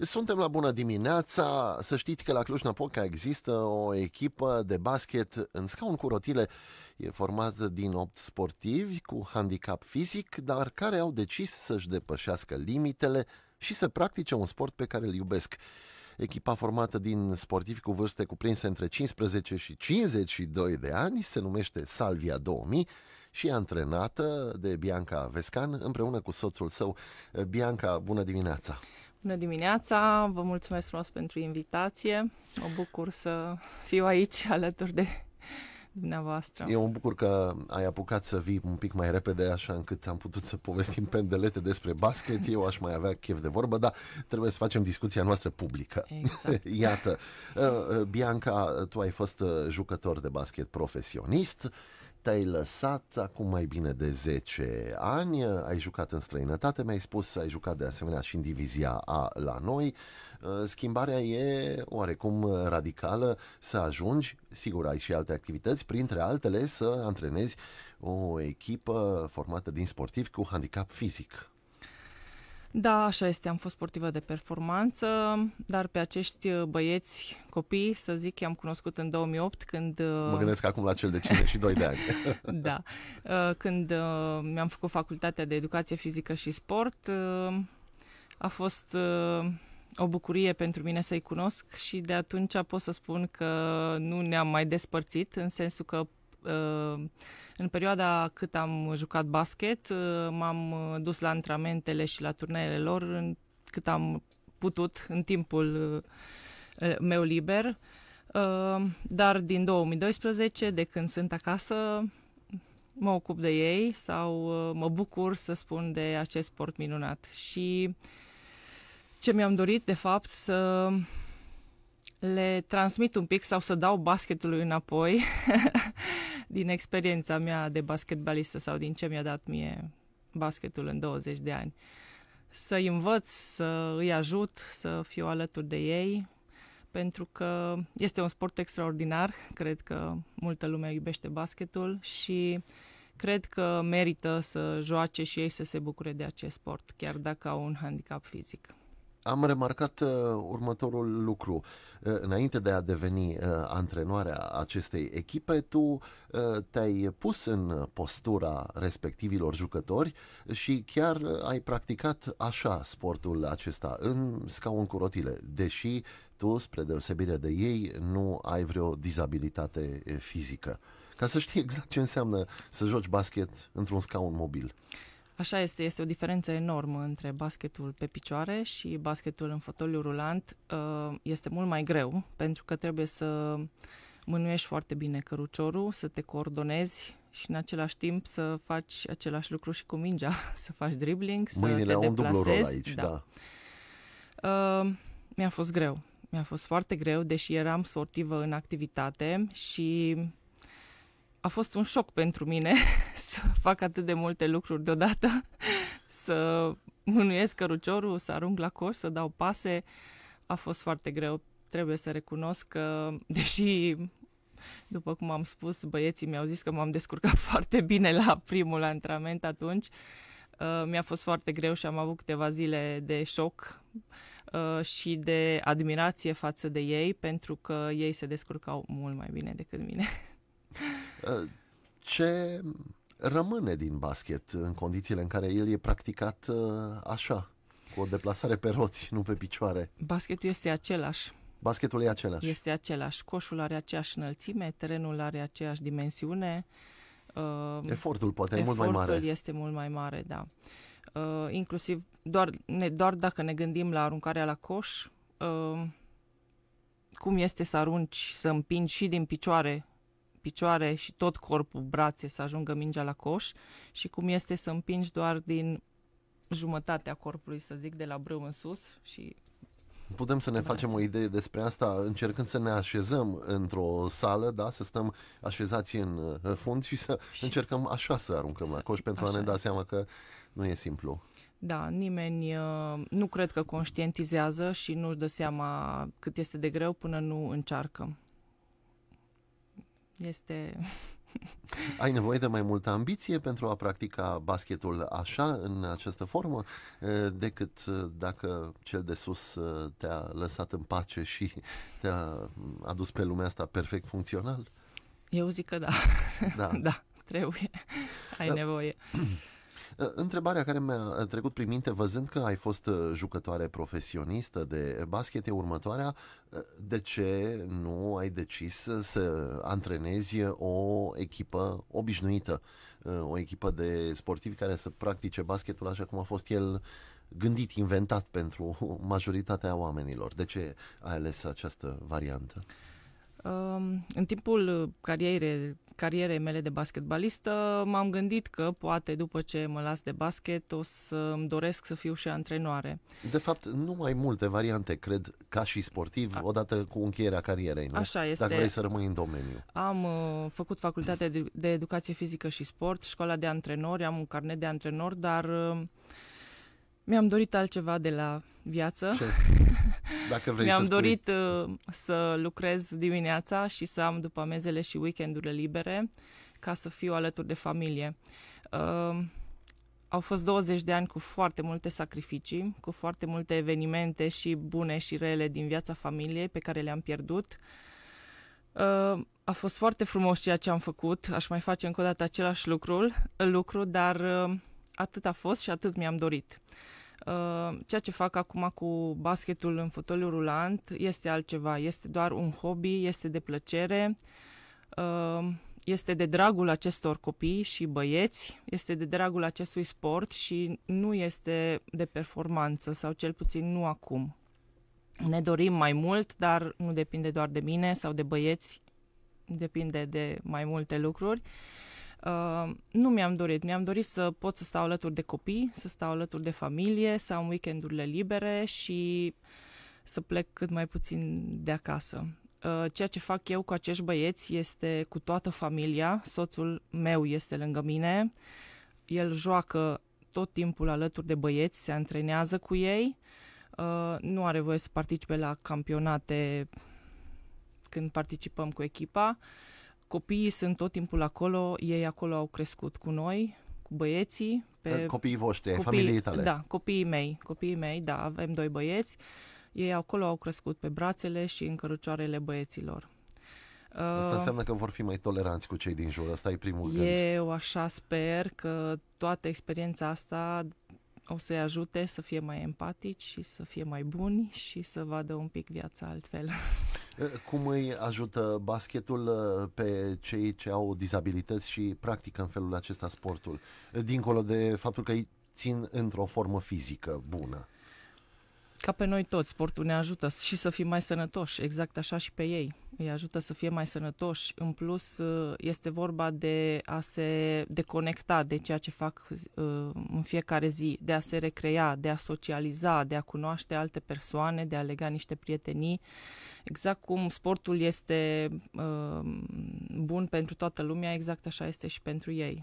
Suntem la bună dimineața. Să știți că la Cluj-Napoca există o echipă de basket în scaun cu rotile. E formată din 8 sportivi cu handicap fizic, dar care au decis să-și depășească limitele și să practice un sport pe care îl iubesc. Echipa formată din sportivi cu vârste cuprinse între 15 și 52 de ani se numește Salvia 2000 și antrenată de Bianca Vescan împreună cu soțul său. Bianca, bună dimineața! Bună dimineața, vă mulțumesc frumos pentru invitație. Mă bucur să fiu aici alături de dumneavoastră. Eu mă bucur că ai apucat să vii un pic mai repede așa încât am putut să povestim pendelete despre basket. Eu aș mai avea chef de vorbă, dar trebuie să facem discuția noastră publică. Exact. Iată, uh, uh, Bianca, tu ai fost uh, jucător de basket profesionist te-ai lăsat acum mai bine de 10 ani, ai jucat în străinătate, mi-ai spus ai jucat de asemenea și în divizia A la noi. Uh, schimbarea e oarecum radicală să ajungi, sigur ai și alte activități, printre altele să antrenezi o echipă formată din sportivi cu handicap fizic. Da, așa este. Am fost sportivă de performanță, dar pe acești uh, băieți, copii, să zic, i-am cunoscut în 2008 când... Uh, mă gândesc acum la cel de 52 de ani. da. Uh, când mi-am făcut facultatea de educație fizică și sport, a fost o bucurie pentru mine să-i cunosc și de atunci pot să spun că nu ne-am mai despărțit, în sensul că Uh, în perioada cât am jucat basket, uh, m-am uh, dus la antrenamentele și la turneele lor cât am putut în timpul meu liber. Dar din 2012, de când sunt acasă, mă ocup de ei sau mă bucur să spun de acest sport minunat. Și ce mi-am dorit, de fapt, să le transmit un pic sau să dau basketului înapoi din experiența mea de basketbalistă sau din ce mi-a dat mie basketul în 20 de ani. Să-i învăț, să îi ajut, să fiu alături de ei, pentru că este un sport extraordinar, cred că multă lume iubește basketul și cred că merită să joace și ei să se bucure de acest sport, chiar dacă au un handicap fizic am remarcat uh, următorul lucru. Uh, înainte de a deveni uh, antrenoarea acestei echipe, tu uh, te-ai pus în postura respectivilor jucători și chiar ai practicat așa sportul acesta, în scaun cu rotile, deși tu, spre deosebire de ei, nu ai vreo dizabilitate fizică. Ca să știi exact ce înseamnă să joci basket într-un scaun mobil. Așa este, este o diferență enormă între basketul pe picioare și basketul în fotoliu rulant. Uh, este mult mai greu pentru că trebuie să mânuiești foarte bine căruciorul, să te coordonezi și în același timp să faci același lucru și cu mingea, să faci dribbling, Mâinile să te au deplasezi. un aici, da. da. Uh, mi-a fost greu. Mi-a fost foarte greu, deși eram sportivă în activitate și a fost un șoc pentru mine să fac atât de multe lucruri deodată, să mânuiesc căruciorul, să arunc la coș, să dau pase. A fost foarte greu. Trebuie să recunosc că, deși, după cum am spus, băieții mi-au zis că m-am descurcat foarte bine la primul antrenament atunci, uh, mi-a fost foarte greu și am avut câteva zile de șoc uh, și de admirație față de ei, pentru că ei se descurcau mult mai bine decât mine. Ce rămâne din basket în condițiile în care el e practicat uh, așa, cu o deplasare pe roți, nu pe picioare? Basketul este același. Basketul e același. Este același. Coșul are aceeași înălțime, terenul are aceeași dimensiune. Uh, efortul poate e mult mai mare. Efortul este mult mai mare, da. Uh, inclusiv doar, ne, doar dacă ne gândim la aruncarea la coș, uh, cum este să arunci, să împingi și din picioare picioare și tot corpul, brațe, să ajungă mingea la coș și cum este să împingi doar din jumătatea corpului, să zic, de la brâu în sus și Putem să ne Brațe. facem o idee despre asta încercând să ne așezăm într-o sală, da, să stăm așezați în uh, fund și să și încercăm așa să aruncăm să, la coș pentru a ne da seama că nu e simplu. Da, nimeni uh, nu cred că conștientizează și nu-și dă seama cât este de greu până nu încearcă este... Ai nevoie de mai multă ambiție pentru a practica basketul așa, în această formă, decât dacă cel de sus te-a lăsat în pace și te-a adus pe lumea asta perfect funcțional? Eu zic că da. Da. da, trebuie. Ai da. nevoie. Ă, întrebarea care mi-a ă, trecut prin minte, văzând că ai fost ă, jucătoare profesionistă de basket, e următoarea. De ce nu ai decis să antrenezi o echipă obișnuită, o echipă de sportivi care să practice basketul așa cum a fost el gândit, inventat pentru majoritatea oamenilor? De ce ai ales această variantă? În timpul carierei carierei mele de basketbalistă, m-am gândit că poate după ce mă las de basket o să îmi doresc să fiu și antrenoare. De fapt, nu mai multe variante, cred, ca și sportiv, A- odată cu încheierea carierei, nu? Așa este. Dacă vrei să rămâi în domeniu. Am uh, făcut facultatea de, de educație fizică și sport, școala de antrenori, am un carnet de antrenor, dar uh, mi-am dorit altceva de la viață. Ce? Dacă vrei Mi-am să dorit spui. Uh, să lucrez dimineața și să am după mezele și weekendurile libere ca să fiu alături de familie. Uh, au fost 20 de ani cu foarte multe sacrificii, cu foarte multe evenimente și bune și rele din viața familiei pe care le-am pierdut. Uh, a fost foarte frumos ceea ce am făcut, aș mai face încă o dată același lucru, lucru dar uh, atât a fost și atât mi-am dorit. Uh, ceea ce fac acum cu basketul în fotoliu rulant este altceva, este doar un hobby, este de plăcere, uh, este de dragul acestor copii și băieți, este de dragul acestui sport și nu este de performanță sau cel puțin nu acum. Ne dorim mai mult, dar nu depinde doar de mine sau de băieți, depinde de mai multe lucruri. Uh, Uh, nu mi-am dorit. Mi-am dorit să pot să stau alături de copii, să stau alături de familie, să am weekendurile libere și să plec cât mai puțin de acasă. Uh, ceea ce fac eu cu acești băieți este cu toată familia. Soțul meu este lângă mine. El joacă tot timpul alături de băieți, se antrenează cu ei. Uh, nu are voie să participe la campionate când participăm cu echipa. Uh, Copiii sunt tot timpul acolo, ei acolo au crescut cu noi, cu băieții. Pe copiii voștri, copii, familiei tale. Da, copiii mei, copiii mei, da, avem doi băieți. Ei acolo au crescut pe brațele și în cărucioarele băieților. Asta uh, înseamnă că vor fi mai toleranți cu cei din jur, asta e primul gând. Eu așa sper că toată experiența asta o să-i ajute să fie mai empatici și să fie mai buni și să vadă un pic viața altfel. Ă, cum îi ajută basketul ă, pe cei ce au dizabilități și practică în felul acesta sportul? Dincolo de faptul că îi țin într-o formă fizică bună. Ca pe noi toți, sportul ne ajută și să fim mai sănătoși, exact așa și pe ei. Îi ajută să fie mai sănătoși. În plus, uh, este vorba de a se deconecta de ceea ce fac uh, în fiecare zi, de a se recrea, de a socializa, de a cunoaște alte persoane, de a lega niște prietenii. Exact cum sportul este uh, bun pentru toată lumea, exact așa este și pentru ei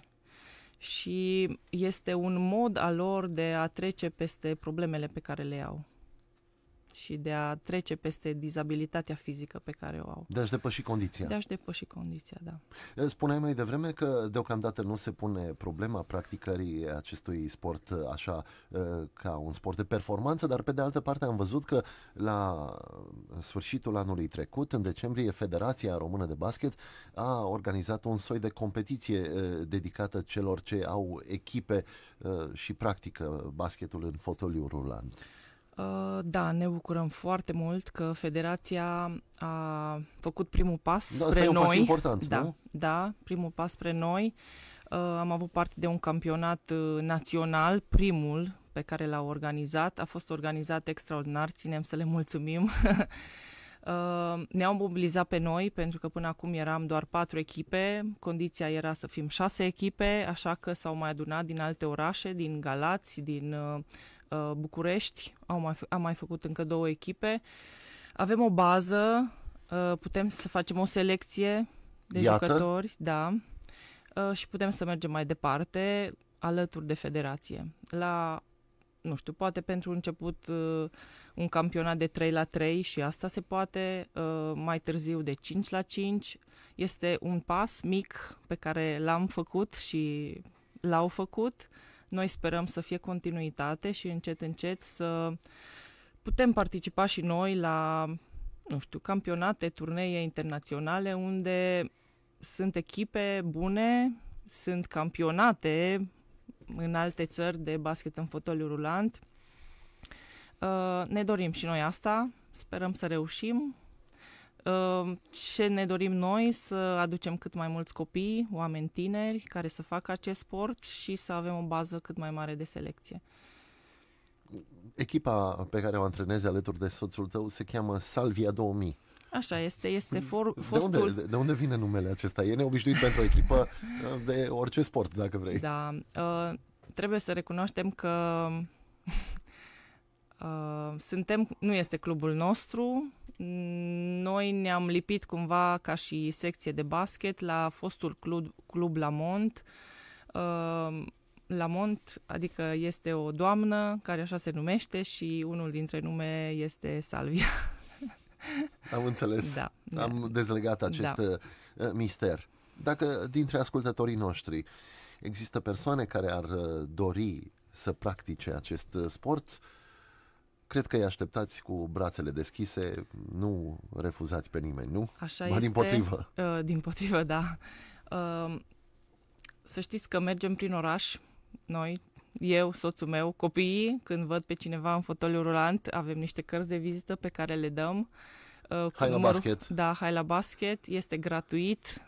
și este un mod al lor de a trece peste problemele pe care le au și de a trece peste dizabilitatea fizică pe care o au. De a-și depăși condiția. De a-și depăși condiția, da. Eh, spuneai mai devreme că deocamdată nu se pune problema practicării acestui sport eh, așa eh, ca un sport de performanță, dar pe de altă parte am văzut că la sfârșitul anului trecut, în decembrie, Federația Română de Basket a organizat un soi de competiție dedicată celor ce au echipe și practică basketul în fotoliu rulant. Uh, da, ne bucurăm foarte mult că Federația a făcut primul pas da, spre noi. un pas important, da, nu? Da, primul pas spre noi. Uh, am avut parte de un campionat uh, național, primul pe care l-au organizat. A fost organizat extraordinar, ținem să le mulțumim. Ne-au mobilizat pe noi pentru că până acum eram doar patru echipe, condiția era să fim șase echipe, așa că s-au mai adunat din alte orașe, din Galați, din Uh, București, au mai, am mai făcut încă două echipe. Avem o bază, uh, putem să facem o selecție de Iată. jucători, da, uh, și putem să mergem mai departe alături de federație. La, nu știu, poate pentru început un campionat de 3 la 3 și asta se poate, mai târziu de 5 la 5. Este un pas mic pe care l-am făcut și l-au făcut. Uh, noi sperăm să fie continuitate și încet, încet să putem participa și noi la, nu știu, campionate, turnee internaționale unde sunt echipe bune, sunt campionate în alte țări de basket în fotoliu rulant. Uh, ne dorim și noi asta, sperăm să reușim Ehm, ce ne dorim noi? Să aducem cât mai mulți copii, oameni tineri care să facă acest sport și să avem o bază cât mai mare de selecție. Echipa pe care o antrenezi alături de soțul tău se cheamă Salvia 2000. Așa este, este for, fostul... De unde, de unde vine numele acesta? E neobișnuit pentru o echipă uh, de orice sport, dacă vrei. Da, uh, trebuie să recunoaștem că uh, suntem, nu este clubul nostru, noi ne-am lipit cumva ca și secție de basket la fostul club, club la mont ehm, la mont adică este o doamnă care așa se numește și unul dintre nume este Salvia. Am înțeles. Da, da. Am da. dezlegat acest da. Eh, mister. Dacă dintre ascultătorii noștri există persoane care ar eh, dori să practice acest eh, sport, uh, Cred că îi așteptați cu brațele deschise, nu refuzați pe nimeni, nu? Așa Ma, este. din potrivă. Uh, din potrivă, da. Uh, să știți că mergem prin oraș, noi, eu, soțul meu, copiii, când văd pe cineva în fotoliu rulant, avem niște cărți de vizită pe care le dăm. Uh, hai numărul, la basket. Da, hai la basket, este gratuit.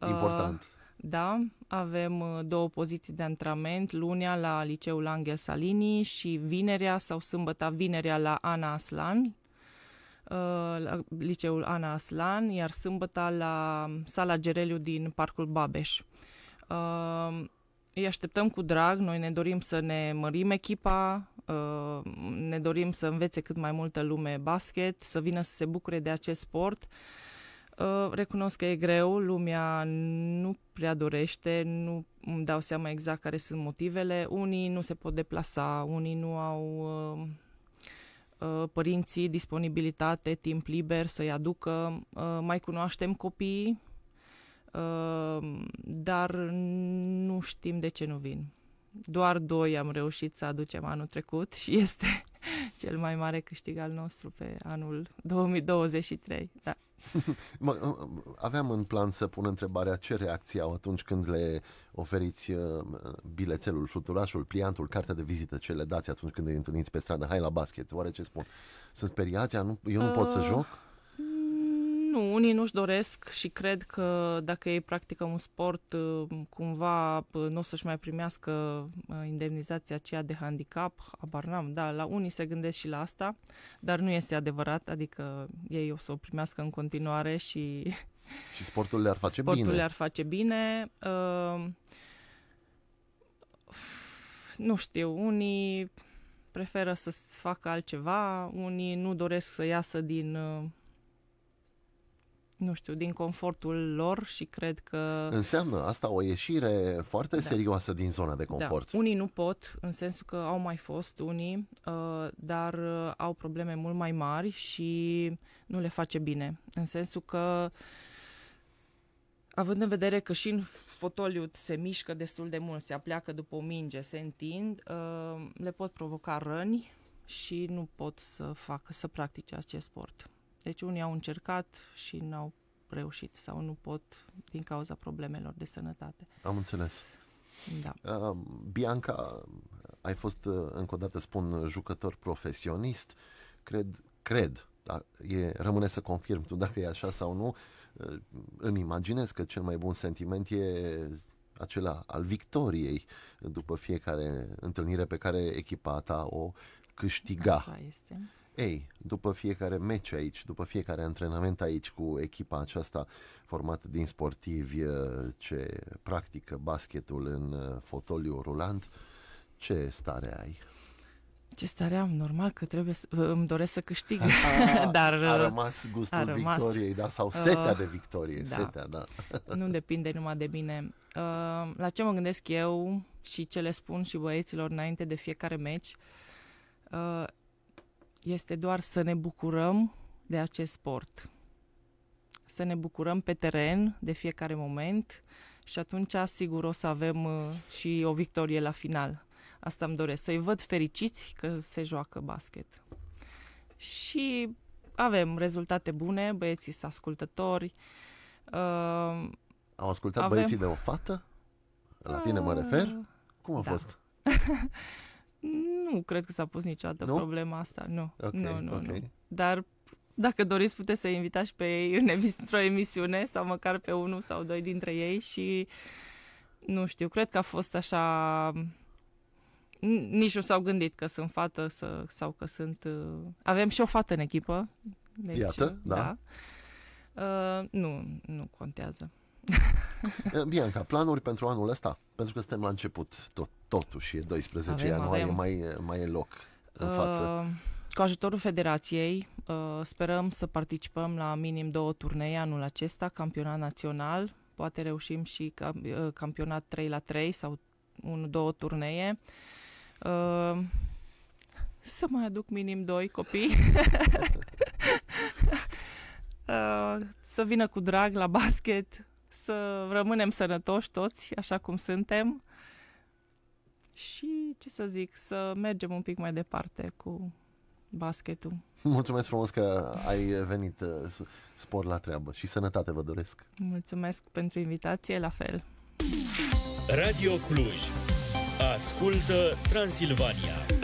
Uh, Important. Uh, da, avem uh, două poziții de antrenament, lunea la Liceul Angel Salini și vinerea sau sâmbătă vinerea la Ana Aslan, uh, la Liceul Ana Aslan, iar sâmbătă la Sala Gereliu din Parcul Babeș. Uh, îi așteptăm cu drag, noi ne dorim să ne mărim echipa, ne dorim să învețe cât mai multă lume basket, să vină să se bucure de acest sport. Uh, recunosc că e greu, lumea nu prea dorește, nu îmi dau seama exact care sunt motivele. Unii nu se pot deplasa, unii nu au uh, uh, părinții disponibilitate, timp liber să-i aducă. Mai cunoaștem copiii, dar nu știm de ce nu vin doar doi am reușit să aducem anul trecut și este cel mai mare câștig al nostru pe anul 2023. Da. Aveam în plan să pun întrebarea ce reacție au atunci când le oferiți uh, bilețelul, fluturașul, pliantul, cartea de vizită ce le dați atunci când îi întâlniți pe stradă, hai la basket, oare ce spun? Sunt speriați? Eu nu pot să uh, joc? Nu, unii nu-și doresc și cred că dacă ei practică un sport, uh, cumva uh, nu o să-și mai primească uh, indemnizația aceea de handicap, abar n-am, da, la unii se gândesc și la asta, dar nu este adevărat, adică ei o să o primească în continuare și... Și sportul le-ar face sportul bine. Sportul le-ar face bine. Uh, nu știu, unii preferă să facă altceva, unii nu doresc să iasă din nu știu, din confortul lor și cred că... Înseamnă asta o ieșire foarte da. serioasă din zona de confort. Da. Unii nu pot, în sensul că au mai fost unii, uh, dar uh, au probleme mult mai mari și nu le face bine. În sensul că Având în vedere că și în fotoliu se mișcă destul de mult, se apleacă după o minge, se întind, uh, le pot provoca răni și nu pot să facă, să practice acest sport. Deci unii au încercat și n-au reușit sau nu pot din cauza problemelor de sănătate. Am înțeles. Da. Uh, Bianca, ai fost, uh, încă o dată spun, jucător profesionist. Cred, cred, da, e, rămâne să confirm tu dacă e așa sau nu. Uh, îmi imaginez că cel mai bun sentiment e acela al victoriei după fiecare întâlnire pe care echipa ta o câștiga. Așa este. Ei, după fiecare meci aici, după fiecare antrenament aici cu echipa aceasta formată din sportivi eh, ce practică basketul în eh, fotoliu rulant, ce stare ai? Ce stare am, normal că trebuie să, îmi doresc să câștig. A, dar a eh, rămas gustul a rămas, victoriei, da, sau setea uh, de victorie, da. setea, da. Nu depinde numai de mine. Uh, la ce mă gândesc eu și ce le spun și băieților înainte de fiecare meci, uh, este doar să ne bucurăm de acest sport. Să ne bucurăm pe teren de fiecare moment și atunci sigur o să avem uh, și o victorie la final. Asta îmi doresc, să-i văd fericiți că se joacă basket. Și avem rezultate bune, băieții sunt ascultători. Uh, Au ascultat avem... băieții de o fată? La tine mă refer? Uh, Cum a da. fost? Nu cred că s-a pus niciodată nu? problema asta, nu. Okay, nu, nu, okay. nu. Dar dacă doriți, puteți să invitați pe ei în emis- într-o emisiune sau măcar pe unul sau doi dintre ei și nu știu, cred că a fost așa nici nu s-au gândit că sunt fată să, sau că sunt... Uh... Avem și o fată în echipă. Deci, Iată, uh, da. da. Uh, nu, nu contează. Bianca, planuri pentru anul ăsta? Pentru că suntem la început tot totuși e 12 avem, ianuarie, avem. Mai, mai e loc în uh, față. Cu ajutorul Federației uh, sperăm să participăm la minim două turnee anul acesta, campionat național, poate reușim și cam, uh, campionat 3 la 3 sau 1-2 turnee. Uh, să mai aduc minim doi copii. Uh, să vină cu drag la basket, să rămânem sănătoși toți, așa cum suntem și, ce să zic, să mergem un pic mai departe cu basketul. Mulțumesc frumos că ai venit uh, spor la treabă și sănătate vă doresc. Mulțumesc pentru invitație, la fel. Radio Cluj. Ascultă Transilvania.